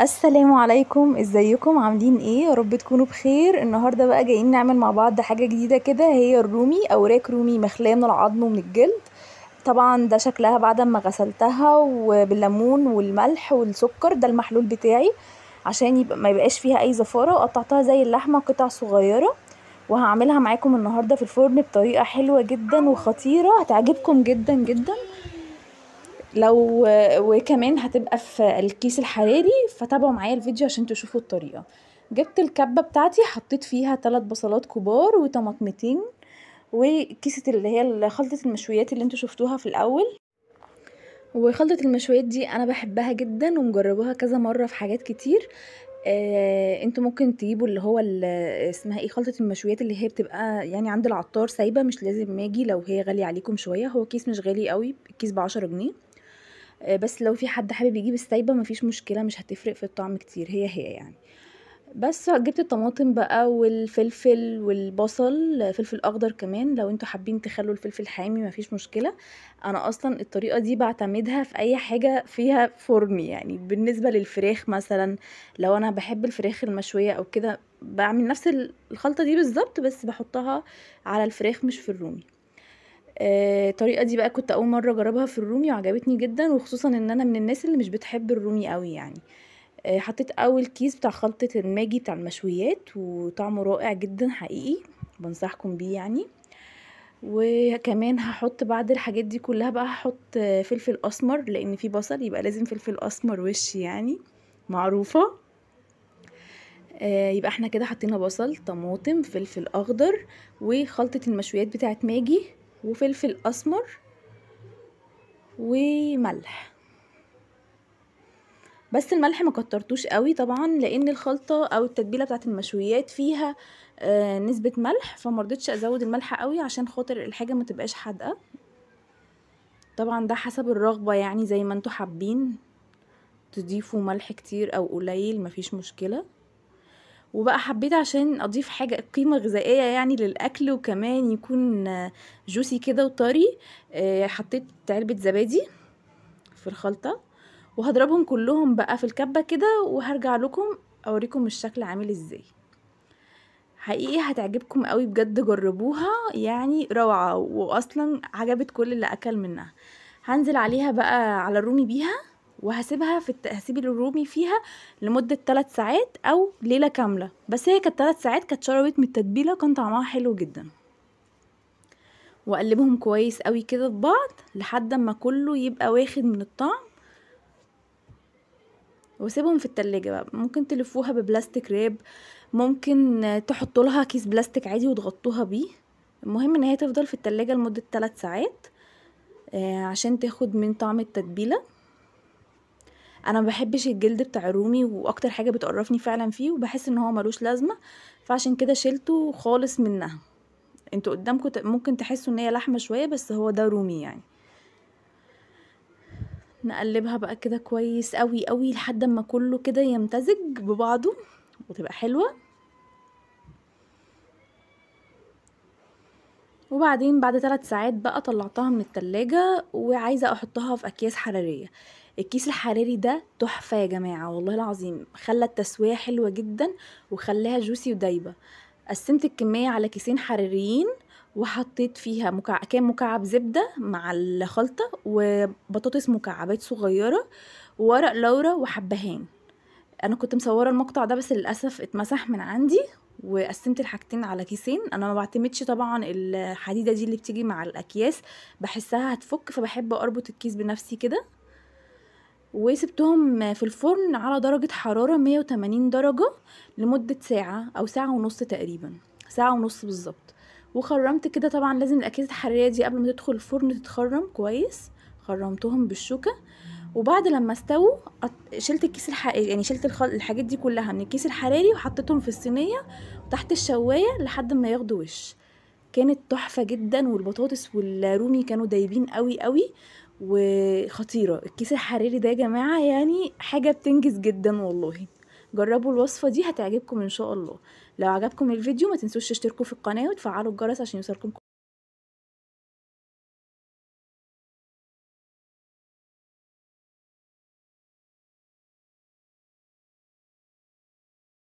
السلام عليكم ازيكم عاملين ايه يا رب تكونوا بخير النهارده بقى جايين نعمل مع بعض حاجه جديده كده هي الرومي اوراق رومي مخليه من العظم ومن الجلد طبعا ده شكلها بعد ما غسلتها وبالليمون والملح والسكر ده المحلول بتاعي عشان يبقى ما يبقاش فيها اي زفاره وقطعتها زي اللحمه قطع صغيره وهعملها معاكم النهارده في الفرن بطريقه حلوه جدا وخطيره هتعجبكم جدا جدا لو وكمان هتبقى في الكيس الحراري فتابعوا معايا الفيديو عشان تشوفوا الطريقه جبت الكبه بتاعتي حطيت فيها ثلاث بصلات كبار وطماطمتين وكيسه اللي هي خلطه المشويات اللي انتوا شفتوها في الاول وخلطة المشويات دي أنا بحبها جدا ومجربوها كذا مرة في حاجات كتير آه، انتوا ممكن تجيبوا اللي هو اللي اسمها ايه خلطه المشويات اللي هي بتبقى يعني عند العطار سايبه مش لازم ماجي لو هي غاليه عليكم شويه هو كيس مش غالي قوي الكيس بعشرة جنيه آه، بس لو في حد حابب يجيب السايبه مفيش مشكله مش هتفرق في الطعم كتير هي هي يعني بس جبت الطماطم بقى والفلفل والبصل فلفل اخضر كمان لو انتوا حابين تخلوا الفلفل حامي مفيش مشكله انا اصلا الطريقه دي بعتمدها في اي حاجه فيها فرن يعني بالنسبه للفراخ مثلا لو انا بحب الفراخ المشويه او كده بعمل نفس الخلطه دي بالظبط بس بحطها على الفراخ مش في الرومي آه، الطريقه دي بقى كنت اول مره اجربها في الرومي وعجبتني جدا وخصوصا ان انا من الناس اللي مش بتحب الرومي قوي يعني آه، حطيت اول كيس بتاع خلطه الماجي بتاع المشويات وطعمه رائع جدا حقيقي بنصحكم بيه يعني وكمان هحط بعد الحاجات دي كلها بقى هحط فلفل اسمر لان في بصل يبقى لازم فلفل اسمر وش يعني معروفه آه، يبقى احنا كده حطينا بصل طماطم فلفل اخضر وخلطه المشويات بتاعه ماجي وفلفل اسمر وملح بس الملح ما كترتوش قوي طبعا لان الخلطه او التتبيله بتاعت المشويات فيها آه، نسبه ملح فمرضتش ازود الملح قوي عشان خاطر الحاجه ما تبقاش حادقه طبعا ده حسب الرغبه يعني زي ما انتوا حابين تضيفوا ملح كتير او قليل مفيش مشكله وبقى حبيت عشان اضيف حاجه قيمه غذائيه يعني للاكل وكمان يكون جوسي كده وطري آه، حطيت علبه زبادي في الخلطه وهضربهم كلهم بقى في الكبه كده وهرجع لكم اوريكم الشكل عامل ازاي حقيقي هتعجبكم قوي بجد جربوها يعني روعه واصلا عجبت كل اللي اكل منها هنزل عليها بقى على الرومي بيها وهسيبها في هسيب الرومي فيها لمدة 3 ساعات أو ليلة كاملة بس هي كانت 3 ساعات كانت شربت من التتبيلة كان طعمها حلو جدا وأقلبهم كويس قوي كده في بعض لحد ما كله يبقى واخد من الطعم واسيبهم في التلاجة بقى ممكن تلفوها ببلاستيك راب ممكن تحطوا لها كيس بلاستيك عادي وتغطوها بيه المهم ان هي تفضل في التلاجة لمدة 3 ساعات آه، عشان تاخد من طعم التتبيله انا ما بحبش الجلد بتاع الرومي واكتر حاجه بتقرفني فعلا فيه وبحس ان هو ملوش لازمه فعشان كده شلته خالص منها انتوا قدامكم ممكن تحسوا ان هي لحمه شويه بس هو ده رومي يعني نقلبها بقى كده كويس قوي قوي لحد ما كله كده يمتزج ببعضه وتبقى حلوه وبعدين بعد ثلاث ساعات بقى طلعتها من التلاجة وعايزة احطها في اكياس حرارية الكيس الحراري ده تحفه يا جماعه والله العظيم خلى التسويه حلوه جدا وخلاها جوسي ودايبه قسمت الكميه على كيسين حراريين وحطيت فيها مكع... كام مكعب زبده مع الخلطه وبطاطس مكعبات صغيره وورق لورا وحبهان انا كنت مصوره المقطع ده بس للاسف اتمسح من عندي وقسمت الحاجتين على كيسين انا ما بعتمدش طبعا الحديده دي اللي بتيجي مع الاكياس بحسها هتفك فبحب اربط الكيس بنفسي كده وسبتهم في الفرن على درجة حرارة 180 درجة لمدة ساعة أو ساعة ونص تقريبا ساعة ونص بالظبط وخرمت كده طبعا لازم الأكياس الحرارية دي قبل ما تدخل الفرن تتخرم كويس خرمتهم بالشوكة وبعد لما استووا شلت الكيس الحراري يعني شلت الحاجات دي كلها من الكيس الحراري وحطيتهم في الصينية تحت الشواية لحد ما ياخدوا وش كانت تحفة جدا والبطاطس والرومي كانوا دايبين قوي قوي وخطيرة الكيس الحريري ده يا جماعة يعني حاجة بتنجز جدا والله جربوا الوصفة دي هتعجبكم ان شاء الله لو عجبكم الفيديو ما تنسوش تشتركوا في القناة وتفعلوا الجرس عشان يوصلكم